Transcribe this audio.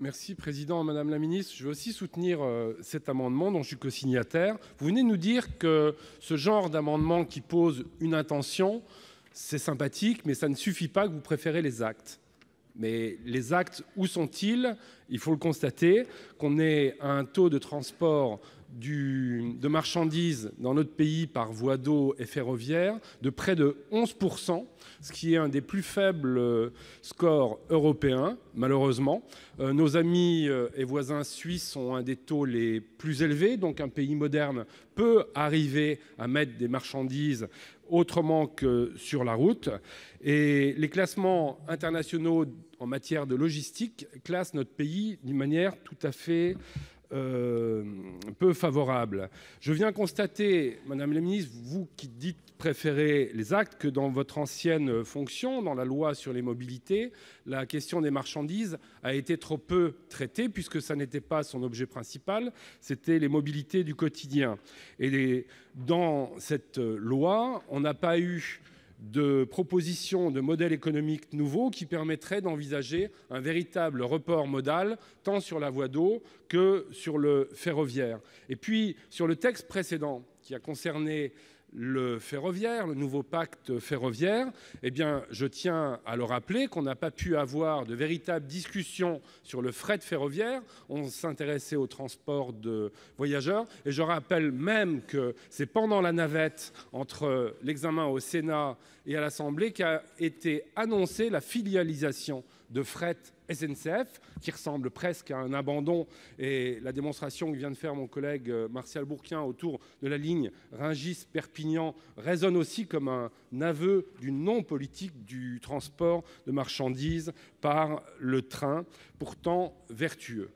Merci président, madame la ministre, je veux aussi soutenir euh, cet amendement dont je suis signataire. vous venez nous dire que ce genre d'amendement qui pose une intention, c'est sympathique, mais ça ne suffit pas que vous préférez les actes mais les actes, où sont-ils, il faut le constater qu'on à un taux de transport de marchandises dans notre pays par voie d'eau et ferroviaire de près de 11 ce qui est un des plus faibles euh, scores européens, malheureusement. Euh, nos amis euh, et voisins suisses ont un des taux les plus élevés. donc Un pays moderne peut arriver à mettre des marchandises autrement que sur la route. Et Les classements internationaux en matière de logistique classent notre pays d'une manière tout à fait euh, peu favorable. Je viens constater, Madame la Ministre, vous qui dites préférer les actes, que dans votre ancienne fonction, dans la loi sur les mobilités, la question des marchandises a été trop peu traitée, puisque ça n'était pas son objet principal, c'était les mobilités du quotidien. Et dans cette loi, on n'a pas eu de propositions de modèles économiques nouveaux qui permettraient d'envisager un véritable report modal, tant sur la voie d'eau que sur le ferroviaire. Et puis Sur le texte précédent, qui a concerné le ferroviaire, le nouveau pacte ferroviaire, Eh bien, je tiens à le rappeler qu'on n'a pas pu avoir de véritables discussions sur le fret ferroviaire, on s'intéressait au transport de voyageurs et je rappelle même que c'est pendant la navette entre l'examen au Sénat et à l'Assemblée, qu'a été annoncée la filialisation de fret SNCF, qui ressemble presque à un abandon. Et la démonstration que vient de faire mon collègue euh, Martial Bourquin autour de la ligne Rungis-Perpignan résonne aussi comme un aveu du non-politique du transport de marchandises par le train, pourtant vertueux.